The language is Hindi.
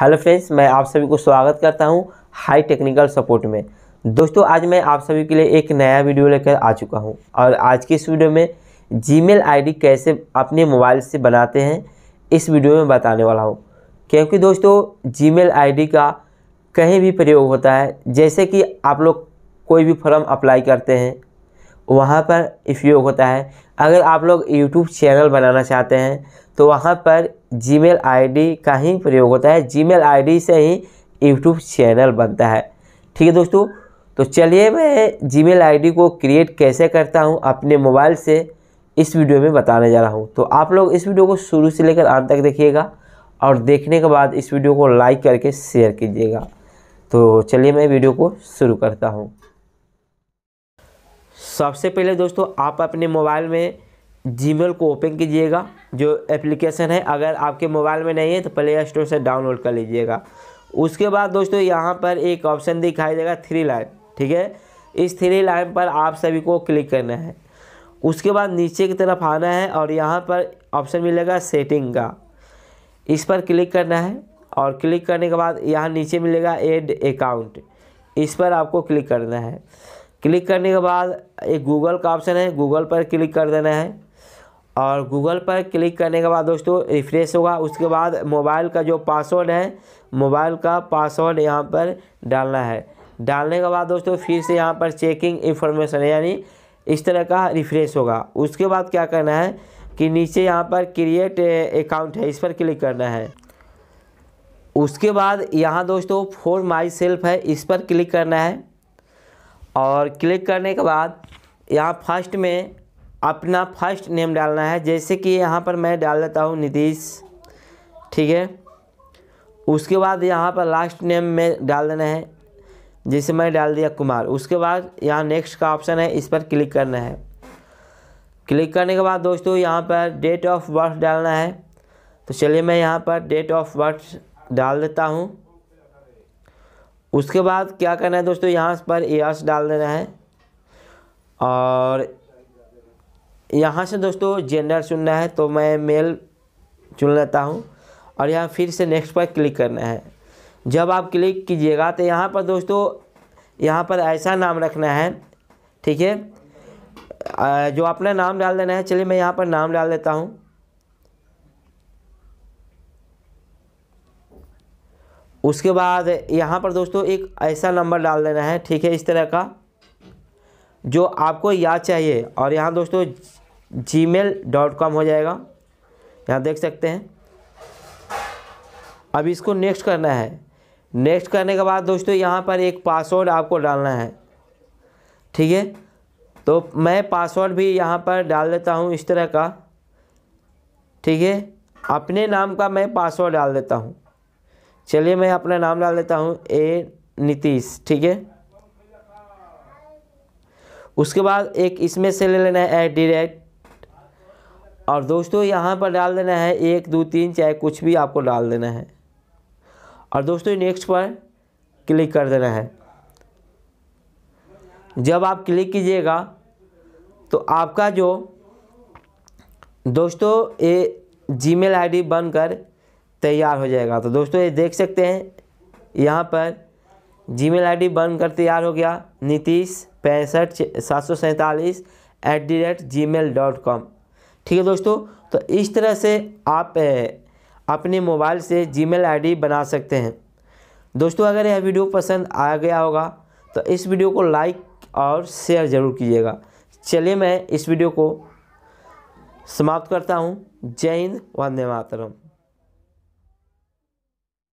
हेलो फ्रेंड्स मैं आप सभी को स्वागत करता हूं हाई टेक्निकल सपोर्ट में दोस्तों आज मैं आप सभी के लिए एक नया वीडियो लेकर आ चुका हूं और आज के इस वीडियो में जीमेल आईडी कैसे अपने मोबाइल से बनाते हैं इस वीडियो में बताने वाला हूं क्योंकि दोस्तों जीमेल आईडी का कहीं भी प्रयोग होता है जैसे कि आप लोग कोई भी फॉर्म अप्लाई करते हैं वहाँ पर उपयोग होता है अगर आप लोग यूट्यूब चैनल बनाना चाहते हैं तो वहाँ पर जीमेल आईडी का ही प्रयोग होता है जीमेल आईडी से ही यूट्यूब चैनल बनता है ठीक है दोस्तों तो चलिए मैं जीमेल आईडी को क्रिएट कैसे करता हूँ अपने मोबाइल से इस वीडियो में बताने जा रहा हूँ तो आप लोग इस वीडियो को शुरू से लेकर अंत तक देखिएगा और देखने के बाद इस वीडियो को लाइक करके शेयर कीजिएगा तो चलिए मैं वीडियो को शुरू करता हूँ सबसे पहले दोस्तों आप अपने मोबाइल में जीमेल को ओपन कीजिएगा जो एप्लीकेशन है अगर आपके मोबाइल में नहीं है तो प्ले स्टोर से डाउनलोड कर लीजिएगा उसके बाद दोस्तों यहाँ पर एक ऑप्शन दिखाई देगा थ्री लाइन ठीक है इस थ्री लाइन पर आप सभी को क्लिक करना है उसके बाद नीचे की तरफ आना है और यहाँ पर ऑप्शन मिलेगा सेटिंग का इस पर क्लिक करना है और क्लिक करने के बाद यहाँ नीचे मिलेगा एड अकाउंट इस पर आपको क्लिक करना है क्लिक करने के बाद एक गूगल का ऑप्शन है गूगल पर क्लिक कर देना है और गूगल पर क्लिक करने के बाद दोस्तों रिफ्रेश होगा उसके बाद मोबाइल का जो पासवर्ड है मोबाइल का पासवर्ड यहाँ पर डालना है डालने के बाद दोस्तों फिर से यहाँ पर चेकिंग इन्फॉर्मेशन यानी इस तरह का रिफ्रेश होगा उसके बाद क्या करना है कि नीचे यहाँ पर क्रिएट अकाउंट है इस पर क्लिक करना है उसके बाद यहाँ दोस्तों फोर माई सेल्फ है इस पर क्लिक करना है और क्लिक करने के बाद यहाँ फर्स्ट में अपना फर्स्ट नेम डालना है जैसे कि यहाँ पर मैं डाल देता हूँ नीतीश ठीक है उसके बाद यहाँ पर लास्ट नेम में डाल देना है जैसे मैं डाल दिया कुमार उसके बाद यहाँ नेक्स्ट का ऑप्शन है इस पर क्लिक करना है क्लिक करने के बाद दोस्तों यहाँ पर डेट ऑफ बर्थ डालना है तो चलिए मैं यहाँ पर डेट ऑफ बर्थ डाल देता हूँ उसके बाद क्या करना है दोस्तों यहाँ पर एयर्स डाल देना है और यहाँ से दोस्तों जेंडर चुनना है तो मैं मेल चुन लेता हूँ और यहाँ फिर से नेक्स्ट पर क्लिक करना है जब आप क्लिक कीजिएगा तो यहाँ पर दोस्तों यहाँ पर ऐसा नाम रखना है ठीक है जो अपना नाम डाल देना है चलिए मैं यहाँ पर नाम डाल देता हूँ उसके बाद यहाँ पर दोस्तों एक ऐसा नंबर डाल देना है ठीक है इस तरह का जो आपको याद चाहिए और यहाँ दोस्तों जी मेल डॉट कॉम हो जाएगा यहाँ देख सकते हैं अब इसको नेक्स्ट करना है नेक्स्ट करने के बाद दोस्तों यहाँ पर एक पासवर्ड आपको डालना है ठीक है तो मैं पासवर्ड भी यहाँ पर डाल देता हूँ इस तरह का ठीक है अपने नाम का मैं पासवर्ड डाल देता हूँ चलिए मैं अपना नाम डाल देता हूँ ए नीतीश ठीक है उसके बाद एक इसमें से ले लेना है डायरेक्ट और दोस्तों यहाँ पर डाल देना है एक दो तीन चाहे कुछ भी आपको डाल देना है और दोस्तों नेक्स्ट पर क्लिक कर देना है जब आप क्लिक कीजिएगा तो आपका जो दोस्तों ये जीमेल आईडी बनकर तैयार हो जाएगा तो दोस्तों ये देख सकते हैं यहाँ पर जी जीमेल बन बनकर तैयार हो गया नीतीश पैंसठ सात सौ सैंतालीस at the rate Gmail dot com ठीक है दोस्तों तो इस तरह से आप अपने मोबाइल से आई डी बना सकते हैं दोस्तों अगर यह वीडियो पसंद आ गया होगा तो इस वीडियो को लाइक और शेयर ज़रूर कीजिएगा चलिए मैं इस वीडियो को समाप्त करता हूँ जय हिंद वंदे मातरम